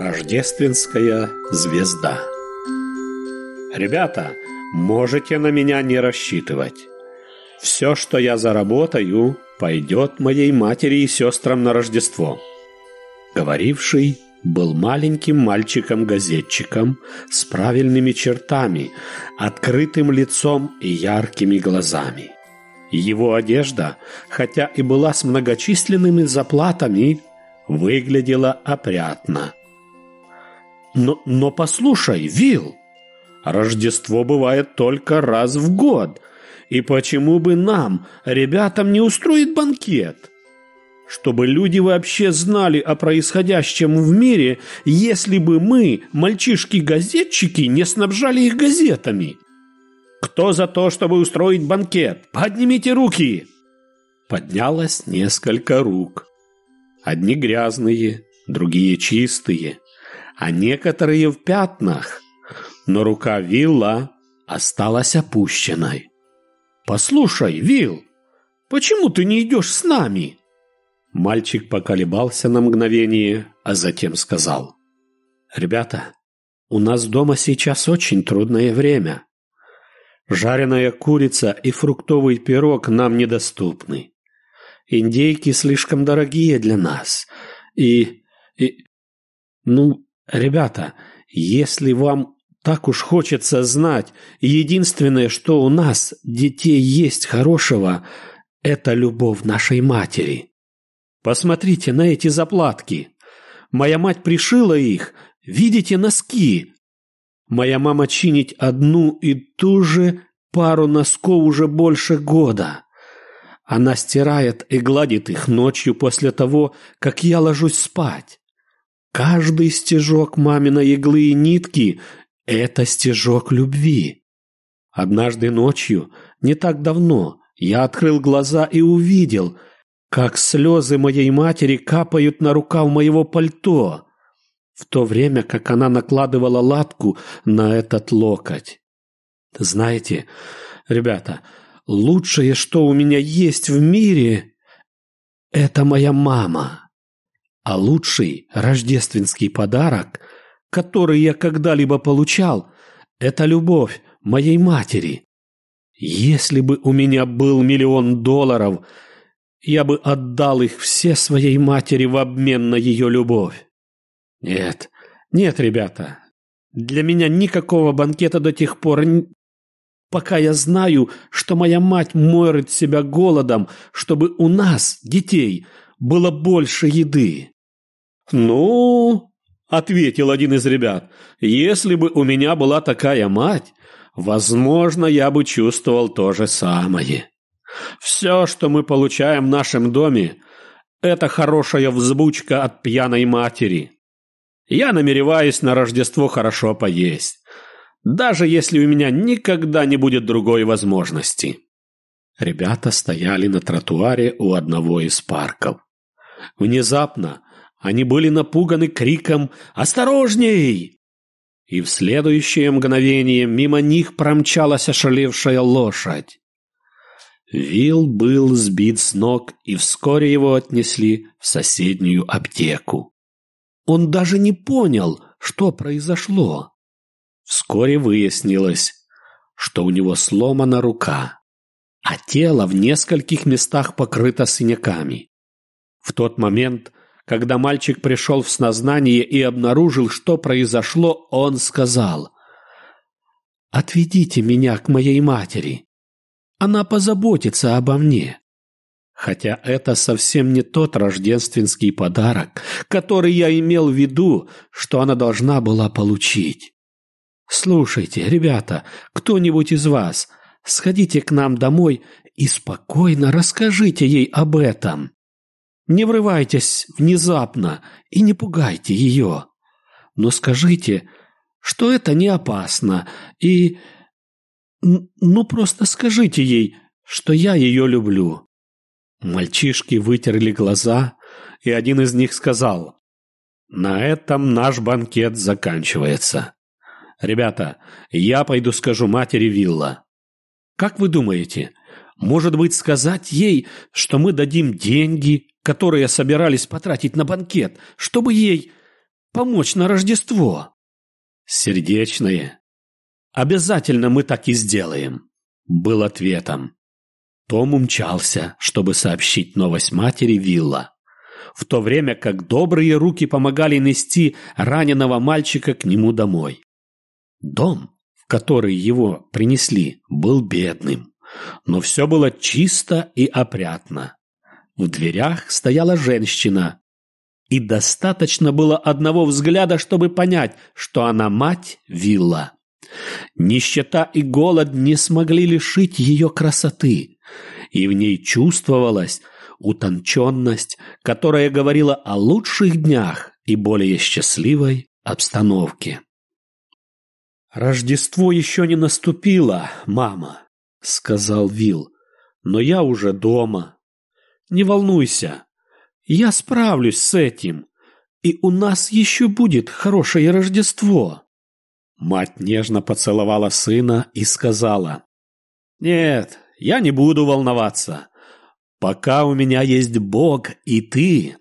Рождественская звезда. Ребята, можете на меня не рассчитывать. Все, что я заработаю, пойдет моей матери и сестрам на Рождество. Говоривший был маленьким мальчиком-газетчиком с правильными чертами, открытым лицом и яркими глазами. Его одежда, хотя и была с многочисленными заплатами, выглядела опрятно но, но послушай, Вил, Рождество бывает только раз в год. И почему бы нам, ребятам, не устроить банкет? Чтобы люди вообще знали о происходящем в мире, если бы мы, мальчишки-газетчики, не снабжали их газетами. Кто за то, чтобы устроить банкет? Поднимите руки! Поднялось несколько рук. Одни грязные, другие чистые а некоторые в пятнах. Но рука Вилла осталась опущенной. «Послушай, Вил, почему ты не идешь с нами?» Мальчик поколебался на мгновение, а затем сказал. «Ребята, у нас дома сейчас очень трудное время. Жареная курица и фруктовый пирог нам недоступны. Индейки слишком дорогие для нас. И... и... ну, Ребята, если вам так уж хочется знать, единственное, что у нас, детей, есть хорошего, это любовь нашей матери. Посмотрите на эти заплатки. Моя мать пришила их. Видите носки? Моя мама чинит одну и ту же пару носков уже больше года. Она стирает и гладит их ночью после того, как я ложусь спать. Каждый стежок маминой иглы и нитки – это стежок любви. Однажды ночью, не так давно, я открыл глаза и увидел, как слезы моей матери капают на рукав моего пальто, в то время как она накладывала латку на этот локоть. Знаете, ребята, лучшее, что у меня есть в мире – это моя мама. А лучший рождественский подарок, который я когда-либо получал, это любовь моей матери. Если бы у меня был миллион долларов, я бы отдал их все своей матери в обмен на ее любовь. Нет, нет, ребята, для меня никакого банкета до тех пор, пока я знаю, что моя мать морит себя голодом, чтобы у нас, детей, было больше еды. «Ну...» – ответил один из ребят. «Если бы у меня была такая мать, возможно, я бы чувствовал то же самое. Все, что мы получаем в нашем доме, это хорошая взбучка от пьяной матери. Я намереваюсь на Рождество хорошо поесть, даже если у меня никогда не будет другой возможности». Ребята стояли на тротуаре у одного из парков. Внезапно они были напуганы криком «Осторожней!» И в следующее мгновение мимо них промчалась ошалевшая лошадь. Вилл был сбит с ног, и вскоре его отнесли в соседнюю аптеку. Он даже не понял, что произошло. Вскоре выяснилось, что у него сломана рука, а тело в нескольких местах покрыто синяками. В тот момент когда мальчик пришел в сознание и обнаружил, что произошло, он сказал «Отведите меня к моей матери. Она позаботится обо мне». Хотя это совсем не тот рождественский подарок, который я имел в виду, что она должна была получить. «Слушайте, ребята, кто-нибудь из вас, сходите к нам домой и спокойно расскажите ей об этом». Не врывайтесь внезапно и не пугайте ее. Но скажите, что это не опасно, и... Ну, просто скажите ей, что я ее люблю». Мальчишки вытерли глаза, и один из них сказал, «На этом наш банкет заканчивается. Ребята, я пойду скажу матери Вилла. Как вы думаете, может быть сказать ей, что мы дадим деньги которые собирались потратить на банкет, чтобы ей помочь на Рождество. Сердечные. Обязательно мы так и сделаем, был ответом. Том умчался, чтобы сообщить новость матери Вилла, в то время как добрые руки помогали нести раненого мальчика к нему домой. Дом, в который его принесли, был бедным, но все было чисто и опрятно. В дверях стояла женщина. И достаточно было одного взгляда, чтобы понять, что она мать Вилла. Нищета и голод не смогли лишить ее красоты, и в ней чувствовалась утонченность, которая говорила о лучших днях и более счастливой обстановке. «Рождество еще не наступило, мама», — сказал Вил, — «но я уже дома, не волнуйся. Я справлюсь с этим. И у нас еще будет хорошее Рождество. Мать нежно поцеловала сына и сказала. Нет, я не буду волноваться. Пока у меня есть Бог и ты,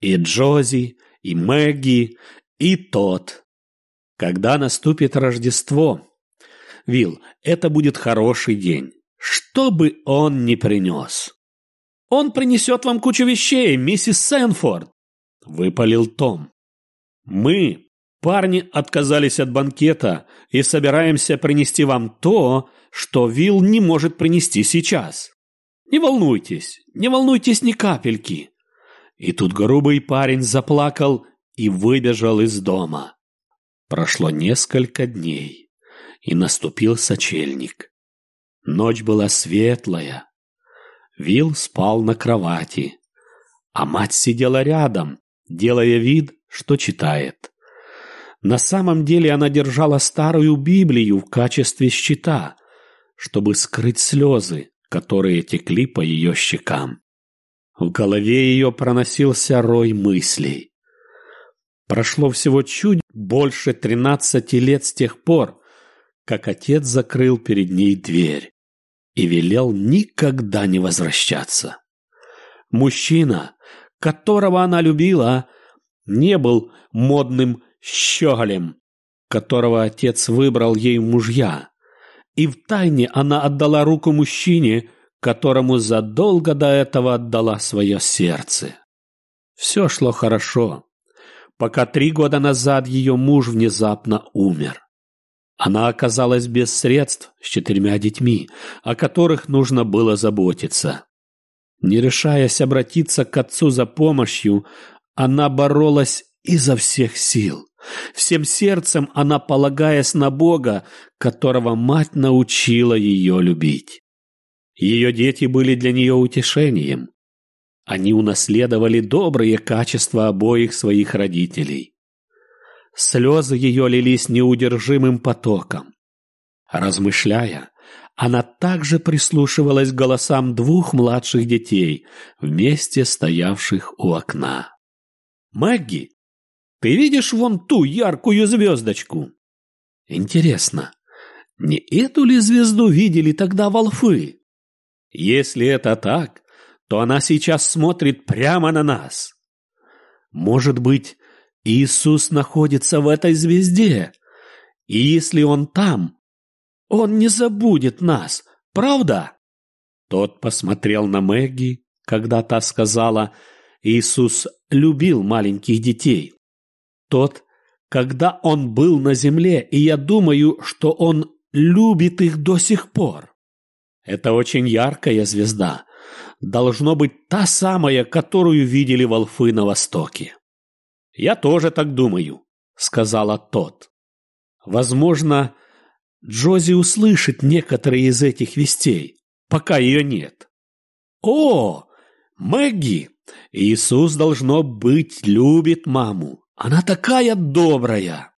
и Джози, и Мэгги, и тот. Когда наступит Рождество? Вил, это будет хороший день, что бы он ни принес. «Он принесет вам кучу вещей, миссис Сэнфорд!» – выпалил Том. «Мы, парни, отказались от банкета и собираемся принести вам то, что Вилл не может принести сейчас. Не волнуйтесь, не волнуйтесь ни капельки!» И тут грубый парень заплакал и выбежал из дома. Прошло несколько дней, и наступил сочельник. Ночь была светлая, Вил спал на кровати, а мать сидела рядом, делая вид, что читает. На самом деле она держала старую Библию в качестве щита, чтобы скрыть слезы, которые текли по ее щекам. В голове ее проносился рой мыслей. Прошло всего чуть больше тринадцати лет с тех пор, как отец закрыл перед ней дверь и велел никогда не возвращаться. Мужчина, которого она любила, не был модным щеголем, которого отец выбрал ей мужья. И втайне она отдала руку мужчине, которому задолго до этого отдала свое сердце. Все шло хорошо, пока три года назад ее муж внезапно умер. Она оказалась без средств с четырьмя детьми, о которых нужно было заботиться. Не решаясь обратиться к отцу за помощью, она боролась изо всех сил. Всем сердцем она полагаясь на Бога, которого мать научила ее любить. Ее дети были для нее утешением. Они унаследовали добрые качества обоих своих родителей. Слезы ее лились неудержимым потоком. Размышляя, она также прислушивалась к голосам двух младших детей, вместе стоявших у окна. «Мэгги, ты видишь вон ту яркую звездочку?» «Интересно, не эту ли звезду видели тогда волфы?» «Если это так, то она сейчас смотрит прямо на нас. Может быть, Иисус находится в этой звезде. И если Он там, Он не забудет нас, правда?» Тот посмотрел на Мэгги, когда та сказала, «Иисус любил маленьких детей». Тот, когда Он был на земле, и я думаю, что Он любит их до сих пор. Это очень яркая звезда. Должно быть та самая, которую видели волфы на востоке. «Я тоже так думаю», — сказала тот. «Возможно, Джози услышит некоторые из этих вестей, пока ее нет». «О, Мэгги! Иисус, должно быть, любит маму. Она такая добрая!»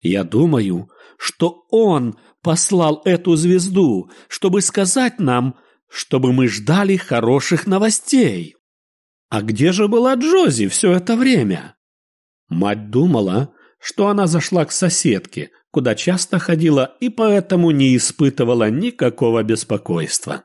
«Я думаю, что Он послал эту звезду, чтобы сказать нам, чтобы мы ждали хороших новостей». «А где же была Джози все это время?» Мать думала, что она зашла к соседке, куда часто ходила и поэтому не испытывала никакого беспокойства.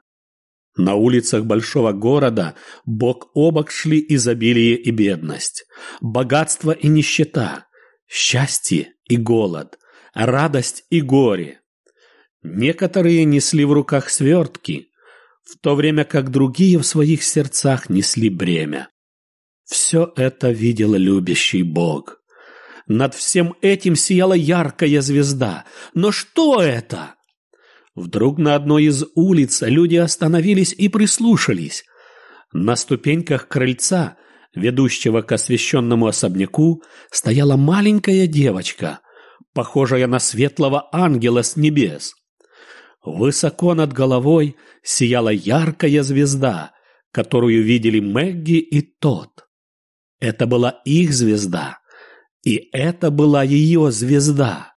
На улицах большого города бок о бок шли изобилие и бедность, богатство и нищета, счастье и голод, радость и горе. Некоторые несли в руках свертки, в то время как другие в своих сердцах несли бремя. Все это видел любящий Бог. Над всем этим сияла яркая звезда. Но что это? Вдруг на одной из улиц люди остановились и прислушались. На ступеньках крыльца, ведущего к освященному особняку, стояла маленькая девочка, похожая на светлого ангела с небес. Высоко над головой сияла яркая звезда, которую видели Мэгги и тот. Это была их звезда. И это была ее звезда.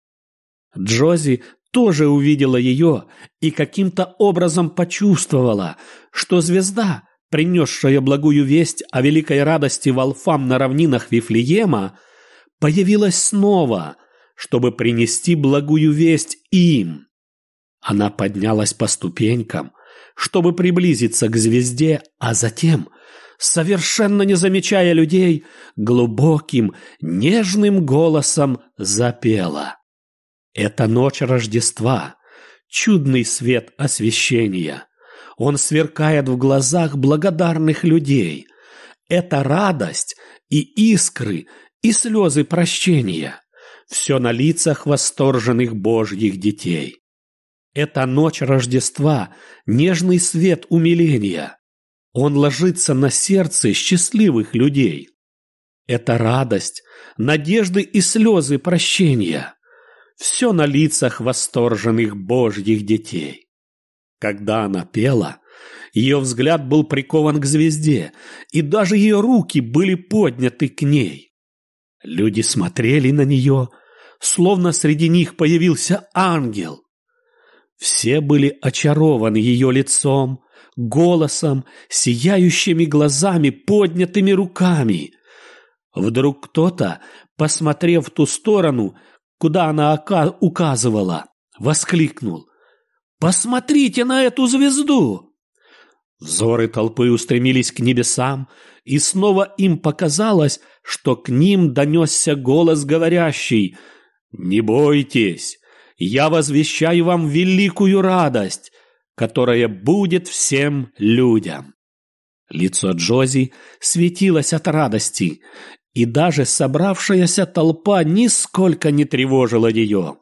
Джози тоже увидела ее и каким-то образом почувствовала, что звезда, принесшая благую весть о великой радости волфам на равнинах Вифлеема, появилась снова, чтобы принести благую весть им. Она поднялась по ступенькам, чтобы приблизиться к звезде, а затем, совершенно не замечая людей, глубоким, нежным голосом запела. «Это ночь Рождества, чудный свет освещения. Он сверкает в глазах благодарных людей. Это радость и искры, и слезы прощения. Все на лицах восторженных Божьих детей. Это ночь Рождества, нежный свет умиления. Он ложится на сердце счастливых людей. Это радость, надежды и слезы прощения. Все на лицах восторженных божьих детей. Когда она пела, ее взгляд был прикован к звезде, и даже ее руки были подняты к ней. Люди смотрели на нее, словно среди них появился ангел, все были очарованы ее лицом, голосом, сияющими глазами, поднятыми руками. Вдруг кто-то, посмотрев в ту сторону, куда она указывала, воскликнул. «Посмотрите на эту звезду!» Взоры толпы устремились к небесам, и снова им показалось, что к ним донесся голос говорящий «Не бойтесь, я возвещаю вам великую радость, которая будет всем людям». Лицо Джози светилось от радости, и даже собравшаяся толпа нисколько не тревожила ее.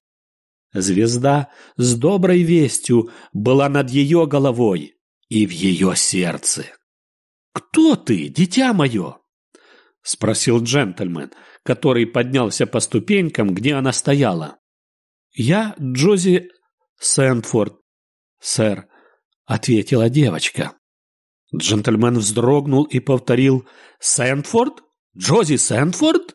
Звезда с доброй вестью была над ее головой и в ее сердце. «Кто ты, дитя мое?» — спросил джентльмен, который поднялся по ступенькам, где она стояла. «Я Джози Сэндфорд, сэр», — ответила девочка. Джентльмен вздрогнул и повторил «Сэндфорд? Джози Сэндфорд?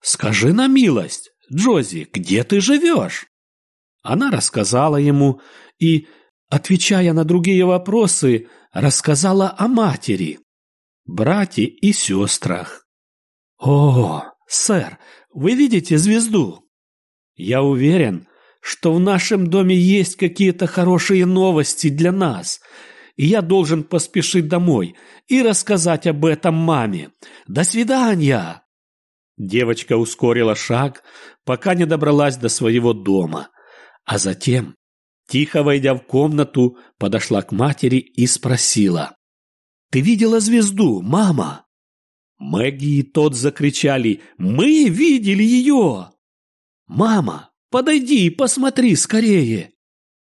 Скажи на милость, Джози, где ты живешь?» Она рассказала ему и, отвечая на другие вопросы, рассказала о матери, брате и сестрах. «О, сэр, вы видите звезду?» Я уверен, что в нашем доме есть какие-то хорошие новости для нас, и я должен поспешить домой и рассказать об этом маме. До свидания!» Девочка ускорила шаг, пока не добралась до своего дома, а затем, тихо войдя в комнату, подошла к матери и спросила. «Ты видела звезду, мама?» Мэгги и тот закричали «Мы видели ее!» «Мама, подойди и посмотри скорее!»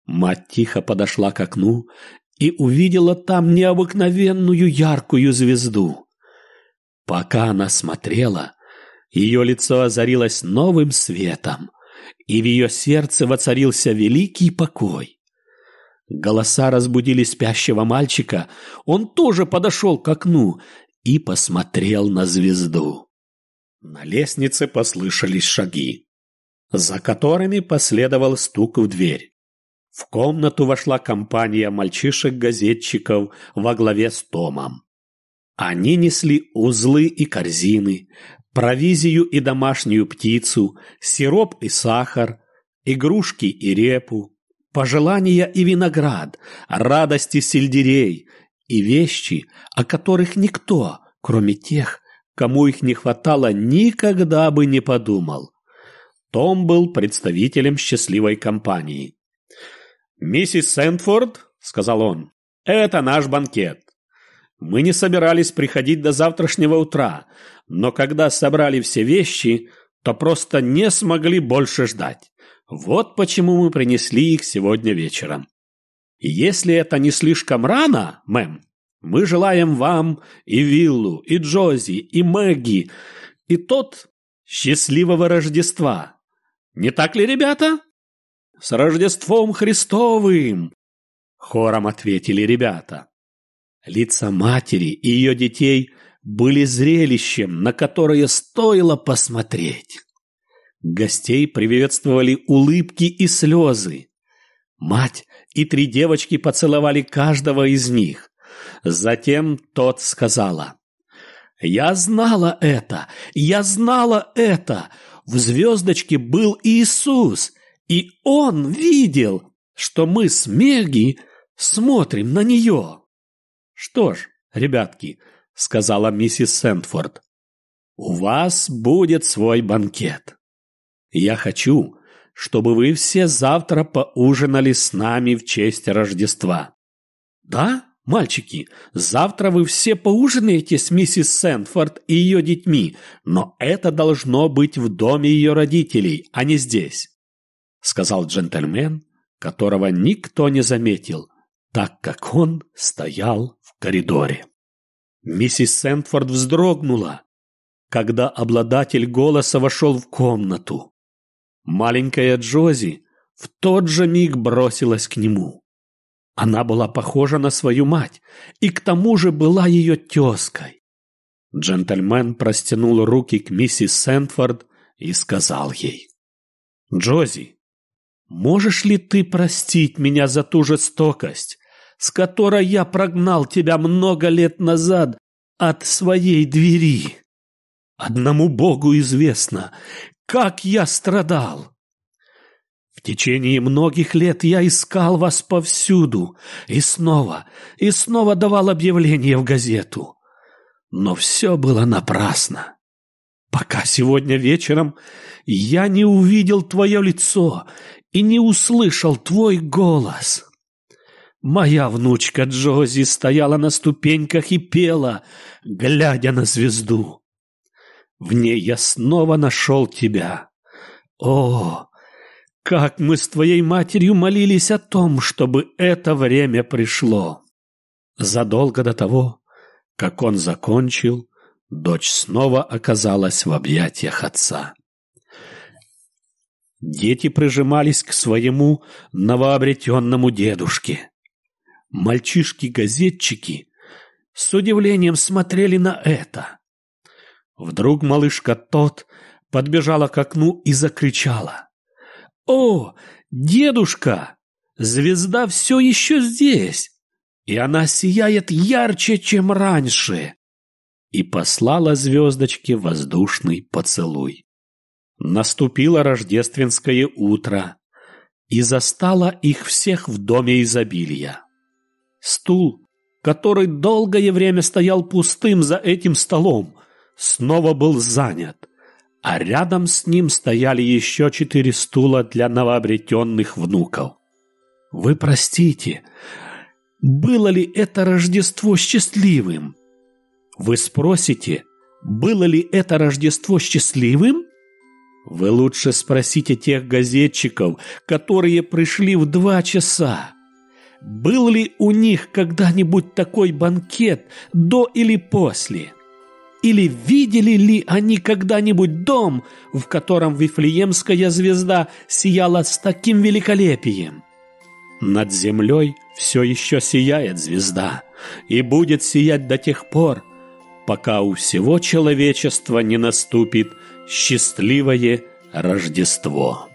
Мать тихо подошла к окну и увидела там необыкновенную яркую звезду. Пока она смотрела, ее лицо озарилось новым светом, и в ее сердце воцарился великий покой. Голоса разбудили спящего мальчика, он тоже подошел к окну и посмотрел на звезду. На лестнице послышались шаги за которыми последовал стук в дверь. В комнату вошла компания мальчишек-газетчиков во главе с Томом. Они несли узлы и корзины, провизию и домашнюю птицу, сироп и сахар, игрушки и репу, пожелания и виноград, радости сельдерей и вещи, о которых никто, кроме тех, кому их не хватало, никогда бы не подумал. Том был представителем счастливой компании. «Миссис Сэндфорд», — сказал он, — «это наш банкет. Мы не собирались приходить до завтрашнего утра, но когда собрали все вещи, то просто не смогли больше ждать. Вот почему мы принесли их сегодня вечером. Если это не слишком рано, мэм, мы желаем вам и Виллу, и Джози, и Мэгги, и тот счастливого Рождества, не так ли, ребята?» «С Рождеством Христовым!» Хором ответили ребята. Лица матери и ее детей были зрелищем, на которое стоило посмотреть. Гостей приветствовали улыбки и слезы. Мать и три девочки поцеловали каждого из них. Затем тот сказала. «Я знала это! Я знала это! в звездочке был Иисус, и Он видел, что мы с Меги смотрим на нее. Что ж, ребятки, сказала миссис Сентфорд, у вас будет свой банкет. Я хочу, чтобы вы все завтра поужинали с нами в честь Рождества. Да? «Мальчики, завтра вы все поужинаете с миссис Сэнфорд и ее детьми, но это должно быть в доме ее родителей, а не здесь», — сказал джентльмен, которого никто не заметил, так как он стоял в коридоре. Миссис Сэнфорд вздрогнула, когда обладатель голоса вошел в комнату. Маленькая Джози в тот же миг бросилась к нему. Она была похожа на свою мать и к тому же была ее тезкой. Джентльмен простянул руки к миссис Сентфорд и сказал ей. «Джози, можешь ли ты простить меня за ту жестокость, с которой я прогнал тебя много лет назад от своей двери? Одному Богу известно, как я страдал!» течение многих лет я искал вас повсюду и снова, и снова давал объявление в газету. Но все было напрасно. Пока сегодня вечером я не увидел твое лицо и не услышал твой голос. Моя внучка Джози стояла на ступеньках и пела, глядя на звезду. В ней я снова нашел тебя. О, как мы с твоей матерью молились о том, чтобы это время пришло. Задолго до того, как он закончил, дочь снова оказалась в объятиях отца. Дети прижимались к своему новообретенному дедушке. Мальчишки-газетчики с удивлением смотрели на это. Вдруг малышка тот подбежала к окну и закричала. «О, дедушка! Звезда все еще здесь, и она сияет ярче, чем раньше!» И послала звездочке воздушный поцелуй. Наступило рождественское утро и застало их всех в доме изобилия. Стул, который долгое время стоял пустым за этим столом, снова был занят – а рядом с ним стояли еще четыре стула для новообретенных внуков. Вы простите, было ли это Рождество счастливым? Вы спросите, было ли это Рождество счастливым? Вы лучше спросите тех газетчиков, которые пришли в два часа. Был ли у них когда-нибудь такой банкет до или после? Или видели ли они когда-нибудь дом, в котором Вифлеемская звезда сияла с таким великолепием? Над землей все еще сияет звезда и будет сиять до тех пор, пока у всего человечества не наступит счастливое Рождество.